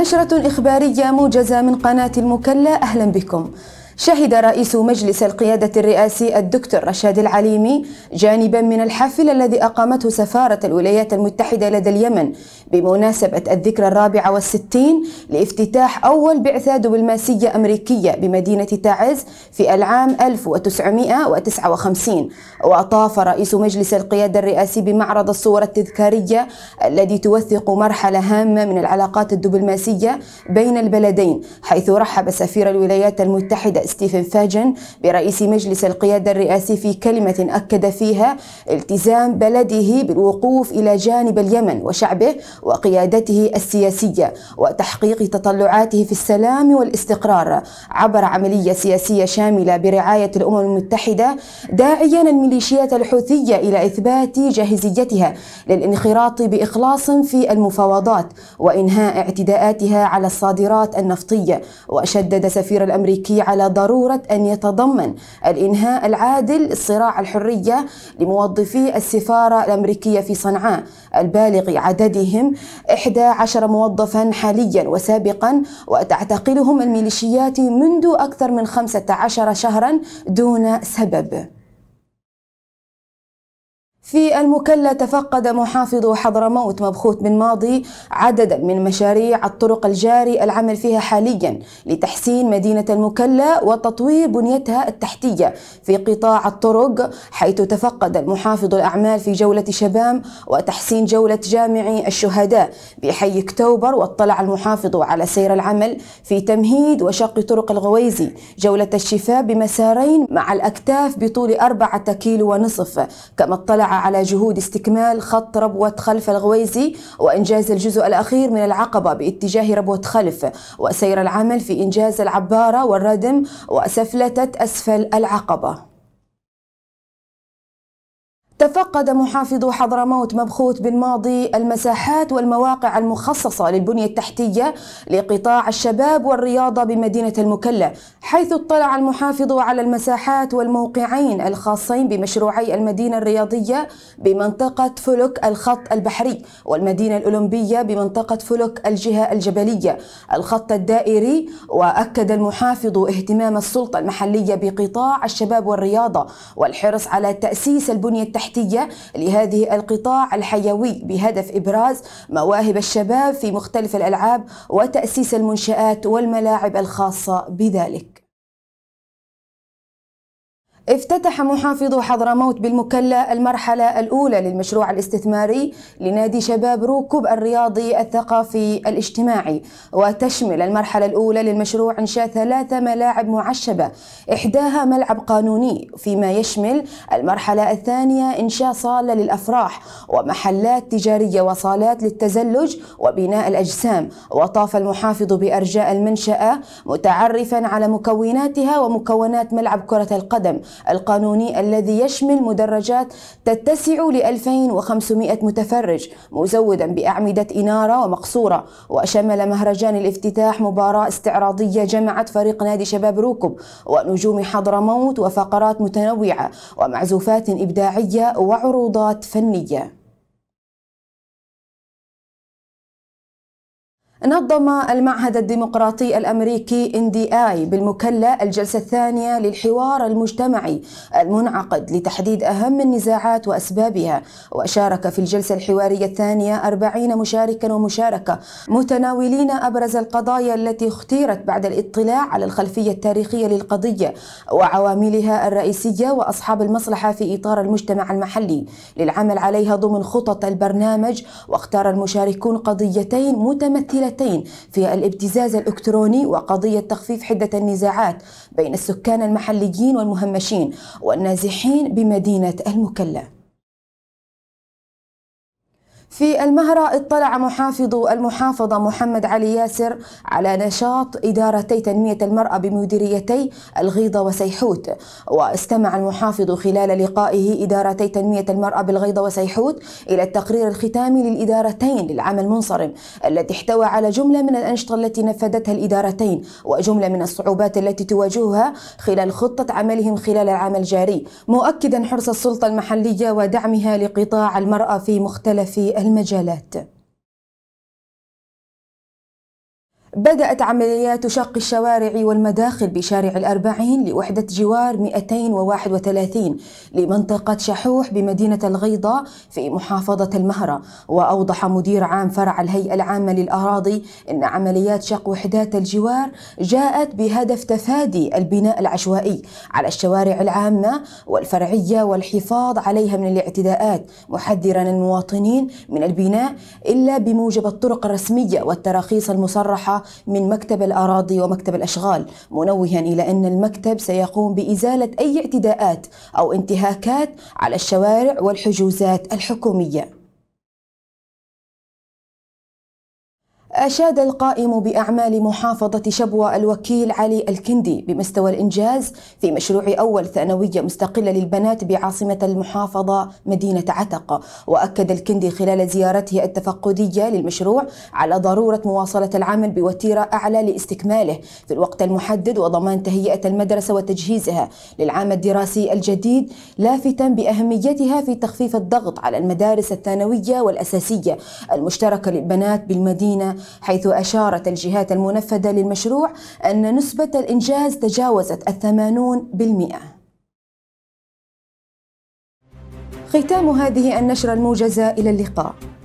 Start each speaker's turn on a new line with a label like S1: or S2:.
S1: نشرة إخبارية موجزة من قناة المكلا أهلا بكم شهد رئيس مجلس القيادة الرئاسي الدكتور رشاد العليمي جانبا من الحافل الذي أقامته سفارة الولايات المتحدة لدى اليمن بمناسبة الذكرى الرابعة والستين لافتتاح أول بعثة دبلوماسية أمريكية بمدينة تعز في العام 1959 وأطاف رئيس مجلس القيادة الرئاسي بمعرض الصور التذكارية الذي توثق مرحلة هامة من العلاقات الدبلوماسية بين البلدين حيث رحب سفير الولايات المتحدة ستيفن فاجن برئيس مجلس القيادة الرئاسي في كلمة أكد فيها التزام بلده بالوقوف إلى جانب اليمن وشعبه وقيادته السياسية وتحقيق تطلعاته في السلام والاستقرار عبر عملية سياسية شاملة برعاية الأمم المتحدة داعيا الميليشيات الحوثية إلى إثبات جاهزيتها للانخراط بإخلاص في المفاوضات وإنهاء اعتداءاتها على الصادرات النفطية وشدد سفير الأمريكي على ضرورة أن يتضمن الإنهاء العادل صراع الحرية لموظفي السفارة الأمريكية في صنعاء البالغ عددهم 11 موظفا حاليا وسابقا وتعتقلهم الميليشيات منذ أكثر من 15 شهرا دون سبب في المكلا تفقد محافظ حضرموت مبخوت بن ماضي عددا من مشاريع الطرق الجاري العمل فيها حاليا لتحسين مدينة المكلا وتطوير بنيتها التحتية في قطاع الطرق حيث تفقد المحافظ الأعمال في جولة شبام وتحسين جولة جامع الشهداء بحي اكتوبر واطلع المحافظ على سير العمل في تمهيد وشق طرق الغويزي جولة الشفاء بمسارين مع الأكتاف بطول أربعة كيلو ونصف كما اطلع على جهود استكمال خط ربوة خلف الغويزي وإنجاز الجزء الأخير من العقبة باتجاه ربوة خلف وسير العمل في إنجاز العبارة والردم وسفلتة أسفل العقبة تفقد محافظ حضرموت مبخوت بن ماضي المساحات والمواقع المخصصة للبنية التحتية لقطاع الشباب والرياضة بمدينة المكلة حيث اطلع المحافظ على المساحات والموقعين الخاصين بمشروعي المدينة الرياضية بمنطقة فلك الخط البحري والمدينة الأولمبية بمنطقة فلك الجهة الجبلية الخط الدائري وأكد المحافظ اهتمام السلطة المحلية بقطاع الشباب والرياضة والحرص على تأسيس البنية التحتية تحتية لهذه القطاع الحيوي بهدف إبراز مواهب الشباب في مختلف الألعاب وتأسيس المنشآت والملاعب الخاصة بذلك افتتح محافظ حضرموت بالمكلا المرحلة الأولى للمشروع الاستثماري لنادي شباب روكب الرياضي الثقافي الاجتماعي وتشمل المرحلة الأولى للمشروع إنشاء ثلاثة ملاعب معشبة إحداها ملعب قانوني فيما يشمل المرحلة الثانية إنشاء صالة للأفراح ومحلات تجارية وصالات للتزلج وبناء الأجسام وطاف المحافظ بأرجاء المنشأة متعرفا على مكوناتها ومكونات ملعب كرة القدم القانوني الذي يشمل مدرجات تتسع ل 2500 متفرج مزودا بأعمدة إنارة ومقصورة وشمل مهرجان الافتتاح مباراة استعراضية جمعت فريق نادي شباب روكب ونجوم حضرموت وفقرات متنوعة ومعزوفات إبداعية وعروضات فنية نظم المعهد الديمقراطي الامريكي ان دي اي بالمكلا الجلسه الثانيه للحوار المجتمعي المنعقد لتحديد اهم النزاعات واسبابها وشارك في الجلسه الحواريه الثانيه 40 مشاركا ومشاركه متناولين ابرز القضايا التي اختيرت بعد الاطلاع على الخلفيه التاريخيه للقضيه وعواملها الرئيسيه واصحاب المصلحه في اطار المجتمع المحلي للعمل عليها ضمن خطط البرنامج واختار المشاركون قضيتين متمثله قضيتين في الابتزاز الإلكتروني وقضية تخفيف حدة النزاعات بين السكان المحليين والمهمشين والنازحين بمدينة المكلا في المهرة اطلع محافظ المحافظة محمد علي ياسر على نشاط إدارتي تنمية المرأة بمديريتي الغيضة وسيحوت واستمع المحافظ خلال لقائه إدارتي تنمية المرأة بالغيضة وسيحوت إلى التقرير الختامي للإدارتين للعام المنصرم التي احتوى على جملة من الأنشطة التي نفذتها الإدارتين وجملة من الصعوبات التي تواجهها خلال خطة عملهم خلال العام الجاري مؤكدا حرص السلطة المحلية ودعمها لقطاع المرأة في مختلف المجالات بدأت عمليات شق الشوارع والمداخل بشارع الأربعين لوحدة جوار 231 لمنطقة شحوح بمدينة الغيضة في محافظة المهرة وأوضح مدير عام فرع الهيئة العامة للأراضي أن عمليات شق وحدات الجوار جاءت بهدف تفادي البناء العشوائي على الشوارع العامة والفرعية والحفاظ عليها من الاعتداءات محذرا المواطنين من البناء إلا بموجب الطرق الرسمية والتراخيص المصرحة من مكتب الأراضي ومكتب الأشغال منوها إلى أن المكتب سيقوم بإزالة أي اعتداءات أو انتهاكات على الشوارع والحجوزات الحكومية أشاد القائم بأعمال محافظة شبوة الوكيل علي الكندي بمستوى الإنجاز في مشروع أول ثانوية مستقلة للبنات بعاصمة المحافظة مدينة عتق وأكد الكندي خلال زيارته التفقدية للمشروع على ضرورة مواصلة العمل بوتيرة أعلى لاستكماله في الوقت المحدد وضمان تهيئة المدرسة وتجهيزها للعام الدراسي الجديد لافتا بأهميتها في تخفيف الضغط على المدارس الثانوية والأساسية المشتركة للبنات بالمدينة حيث أشارت الجهات المنفذة للمشروع أن نسبة الإنجاز تجاوزت الثمانون بالمئة ختام هذه النشرة الموجزة إلى اللقاء